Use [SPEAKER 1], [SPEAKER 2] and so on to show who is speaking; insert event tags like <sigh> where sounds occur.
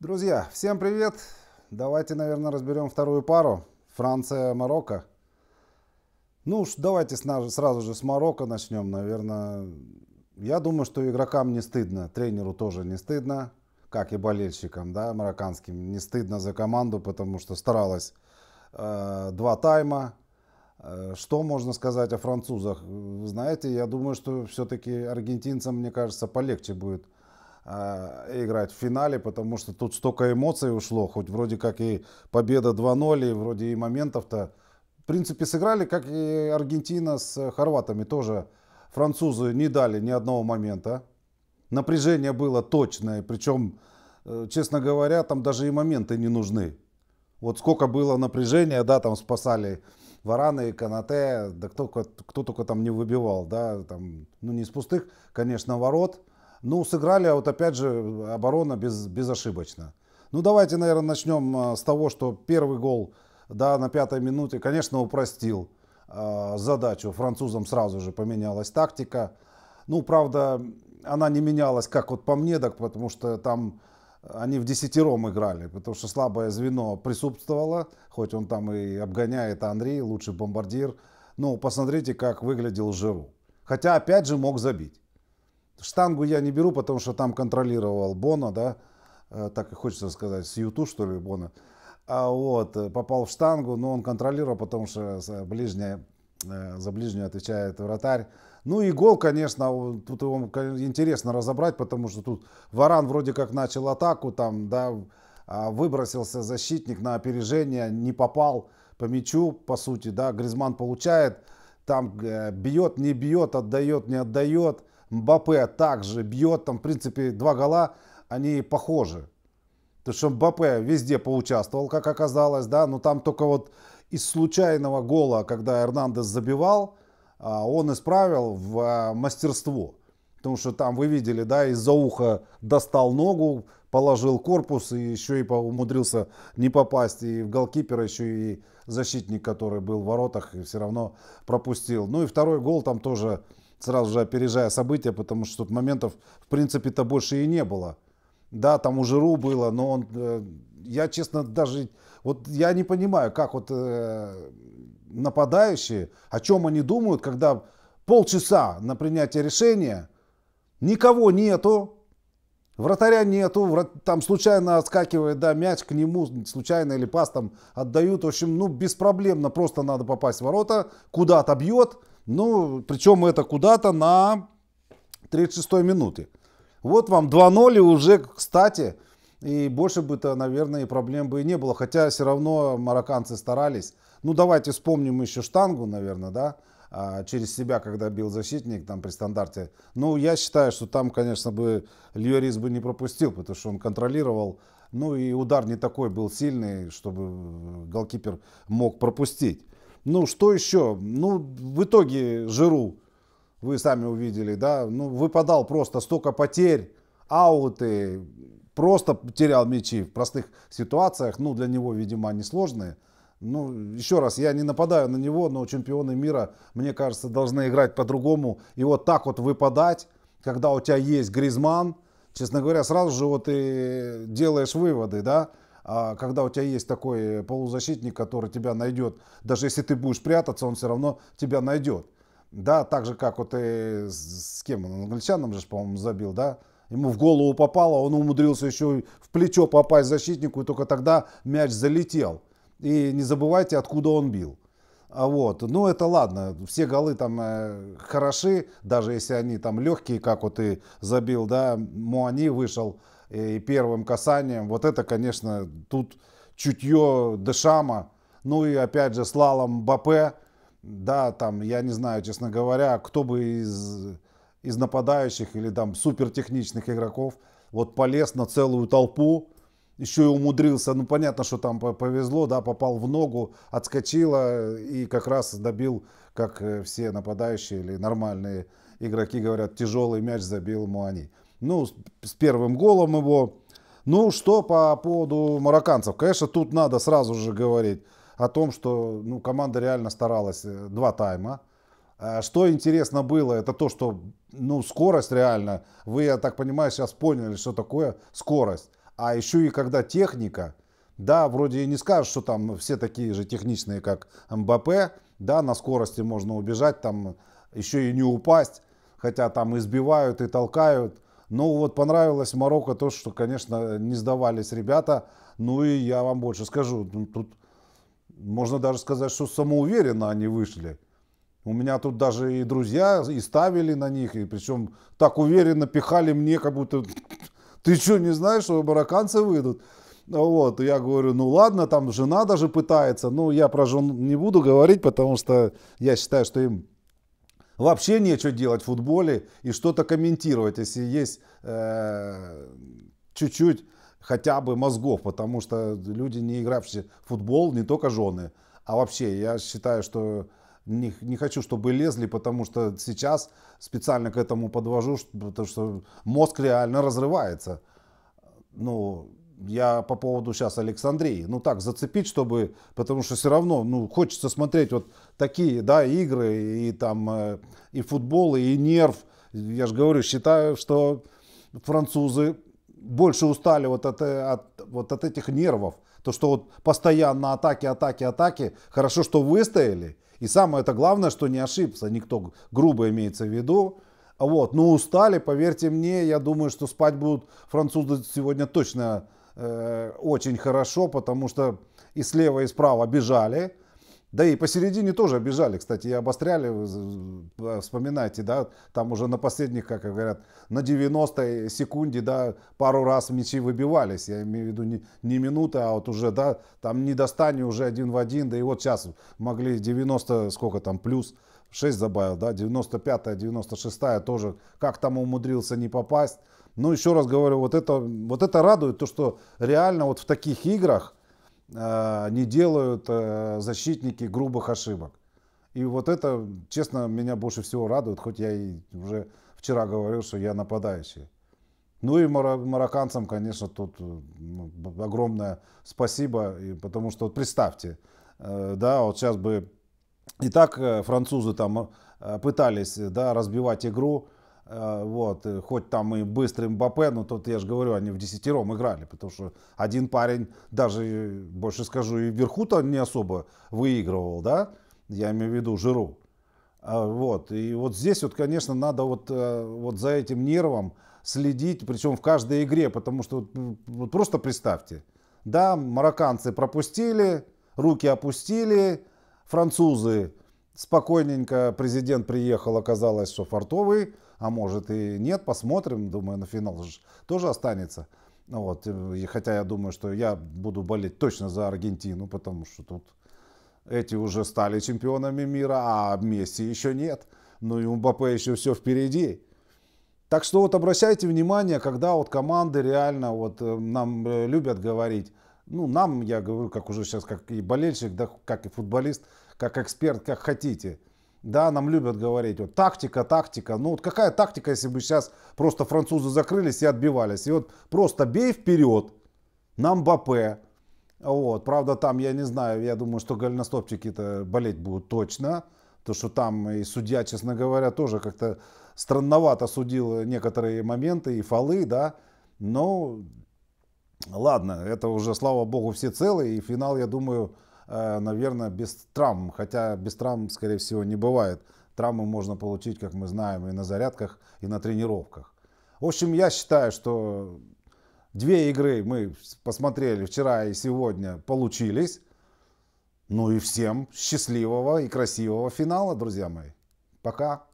[SPEAKER 1] Друзья, всем привет! Давайте, наверное, разберем вторую пару. Франция-Марокко. Ну уж давайте сразу же с Марокко начнем, наверное. Я думаю, что игрокам не стыдно, тренеру тоже не стыдно, как и болельщикам, да, марокканским. Не стыдно за команду, потому что старалась э, два тайма. Э, что можно сказать о французах? Вы знаете, я думаю, что все-таки аргентинцам, мне кажется, полегче будет э, играть в финале, потому что тут столько эмоций ушло, хоть вроде как и победа 2-0, и вроде и моментов-то. В принципе, сыграли, как и Аргентина с хорватами тоже. Французы не дали ни одного момента. Напряжение было точное, причем, э, честно говоря, там даже и моменты не нужны. Вот сколько было напряжения, да, там спасали Вараны, Канате, да кто, кто только там не выбивал, да, там, ну не из пустых, конечно, ворот. Ну, сыграли, а вот опять же, оборона без, безошибочно. Ну, давайте, наверное, начнем а, с того, что первый гол да, на пятой минуте, конечно, упростил э, задачу. Французам сразу же поменялась тактика. Ну, правда, она не менялась, как вот по мне, так потому что там они в десятером играли, потому что слабое звено присутствовало, хоть он там и обгоняет Андрей, лучший бомбардир. Ну посмотрите, как выглядел Жиру. Хотя, опять же, мог забить. Штангу я не беру, потому что там контролировал Бона, да, э, так и хочется сказать, с Юту что ли, Бона. А вот, э, попал в штангу, но он контролировал, потому что ближняя, э, за ближнюю отвечает вратарь. Ну и гол, конечно, тут его интересно разобрать, потому что тут Варан вроде как начал атаку, там, да, а выбросился защитник на опережение, не попал по мячу, по сути, да, Гризман получает, там бьет, не бьет, отдает, не отдает – Мбаппе также бьет, там, в принципе, два гола, они похожи. То есть, Мбаппе везде поучаствовал, как оказалось, да, но там только вот из случайного гола, когда Эрнандес забивал, а, он исправил в а, мастерство. Потому что там вы видели, да, из-за уха достал ногу, положил корпус и еще и умудрился не попасть и в голкипера, еще и защитник, который был в воротах, и все равно пропустил. Ну и второй гол там тоже сразу же опережая события, потому что тут моментов, в принципе-то, больше и не было. Да, там у Жиру было, но он, э, я, честно, даже, вот я не понимаю, как вот э, нападающие, о чем они думают, когда полчаса на принятие решения, никого нету, Вратаря нету, врат, там случайно отскакивает, да, мяч к нему случайно или пас там отдают. В общем, ну, беспроблемно просто надо попасть в ворота, куда-то бьет, ну, причем это куда-то на 36-й минуте. Вот вам 2-0 и уже, кстати, и больше бы-то, наверное, и проблем бы и не было. Хотя все равно марокканцы старались. Ну, давайте вспомним еще штангу, наверное, да? А, через себя, когда бил защитник там при стандарте. Ну, я считаю, что там, конечно, бы Льюрис бы не пропустил, потому что он контролировал. Ну, и удар не такой был сильный, чтобы э, голкипер мог пропустить. Ну, что еще? Ну, в итоге Жиру, вы сами увидели, да, ну, выпадал просто столько потерь, ауты, просто терял мячи в простых ситуациях, ну, для него, видимо, они сложные. Ну, еще раз, я не нападаю на него, но чемпионы мира, мне кажется, должны играть по-другому. И вот так вот выпадать, когда у тебя есть Гризман, честно говоря, сразу же вот и делаешь выводы, да, а когда у тебя есть такой э, полузащитник, который тебя найдет, даже если ты будешь прятаться, он все равно тебя найдет. Да, так же, как вот и э, с кем, англичанам же, по-моему, забил, да? Ему в голову попало, он умудрился еще в плечо попасть защитнику, и только тогда мяч залетел. И не забывайте, откуда он бил. А вот, ну это ладно, все голы там э, хороши, даже если они там легкие, как вот и забил, да, Муани вышел и первым касанием. Вот это, конечно, тут чутье Дешама. Ну и опять же, слалом Бапе. Да, там, я не знаю, честно говоря, кто бы из, из нападающих или там супертехничных игроков вот полез на целую толпу, еще и умудрился, ну понятно, что там повезло, да, попал в ногу, отскочила и как раз добил, как э, все нападающие или нормальные игроки говорят, тяжелый мяч забил Муани ну, с первым голом его. Ну, что по поводу марокканцев? Конечно, тут надо сразу же говорить о том, что ну, команда реально старалась э, два тайма. А что интересно было, это то, что ну, скорость реально, вы, я так понимаю, сейчас поняли, что такое скорость. А еще и когда техника, да, вроде и не скажешь, что там все такие же техничные, как МБП, да, на скорости можно убежать, там еще и не упасть, хотя там избивают и толкают – ну вот понравилось Марокко то, что, конечно, не сдавались ребята. Ну и я вам больше скажу, ну, тут можно даже сказать, что самоуверенно они вышли. У меня тут даже и друзья и ставили на них, и причем так уверенно пихали мне, как будто <laughs> ты что, не знаешь, что марокканцы выйдут? Вот, я говорю, ну ладно, там жена даже пытается, ну я про жен не буду говорить, потому что я считаю, что им вообще нечего делать в футболе и что-то комментировать, если есть э, чуть-чуть хотя бы мозгов, потому что люди, не игравшие в футбол, не только жены, а вообще, я считаю, что не, не хочу, чтобы лезли, потому что сейчас специально к этому подвожу, потому что мозг реально разрывается. Ну, я по поводу сейчас Александрии, ну так, зацепить, чтобы, потому что все равно, ну, хочется смотреть вот такие, да, игры, и там, э, и футбол, и нерв. Я же говорю, считаю, что французы больше устали вот от, э, от, вот от этих нервов. То, что вот постоянно атаки, атаки, атаки. Хорошо, что выстояли. И самое это главное, что не ошибся никто, грубо имеется в виду. Вот, но устали, поверьте мне, я думаю, что спать будут французы сегодня точно Э, очень хорошо, потому что и слева, и справа бежали. Да и посередине тоже обижали, кстати, и обостряли, э, вспоминайте, да, там уже на последних, как говорят, на 90 секунде, да, пару раз мячи выбивались, я имею в виду не, не минуты, а вот уже, да, там не достание уже один в один, да и вот сейчас могли 90, сколько там, плюс 6 добавил, да, 95-я, 96-я тоже, как там умудрился не попасть. Ну, еще раз говорю, вот это, вот это радует, то, что реально вот в таких играх – Э, не делают э, защитники грубых ошибок. И вот это, честно, меня больше всего радует, хоть я и уже вчера говорил, что я нападающий. Ну и марокканцам, конечно, тут э, ну, огромное спасибо, потому что вот представьте, да, вот сейчас бы и так французы там пытались да, разбивать игру, Э, вот, э, хоть там и быстрый Мбаппе, но тут, я же говорю, они в десятером играли, потому что один парень даже, э, больше скажу, и вверху-то не особо выигрывал, да, я имею в виду Жиру. А, вот, и вот здесь вот, конечно, надо вот, вот за этим нервом следить, причем в каждой игре, потому что вот просто представьте, да, марокканцы пропустили, руки опустили, французы спокойненько, президент приехал, оказалось, что фартовый, а может и нет, посмотрим, думаю, на финал же тоже останется. Вот. И хотя я думаю, что я буду болеть точно за Аргентину, потому что тут эти уже стали чемпионами мира, а Месси еще нет. Ну и у Мбаппе еще все впереди. Так что вот обращайте внимание, когда вот команды реально вот э, нам э, любят говорить, ну нам, я говорю, как уже сейчас, как и болельщик, да, как и футболист, как эксперт, как хотите – да, нам любят говорить, вот тактика, тактика. Ну вот какая тактика, если бы сейчас просто французы закрылись и отбивались? И вот просто бей вперед, нам Бапе. Вот, правда, там, я не знаю, я думаю, что голеностопчики то болеть будут точно. То, что там и судья, честно говоря, тоже как-то странновато судил некоторые моменты и фолы, да. Но ладно, это уже, слава богу, все целы. И финал, я думаю, Э, наверное, без травм. Хотя без травм, скорее всего, не бывает. Травмы можно получить, как мы знаем, и на зарядках, и на тренировках. В общем, я считаю, что две игры мы посмотрели вчера и сегодня, получились. Ну и всем счастливого и красивого финала, друзья мои. Пока.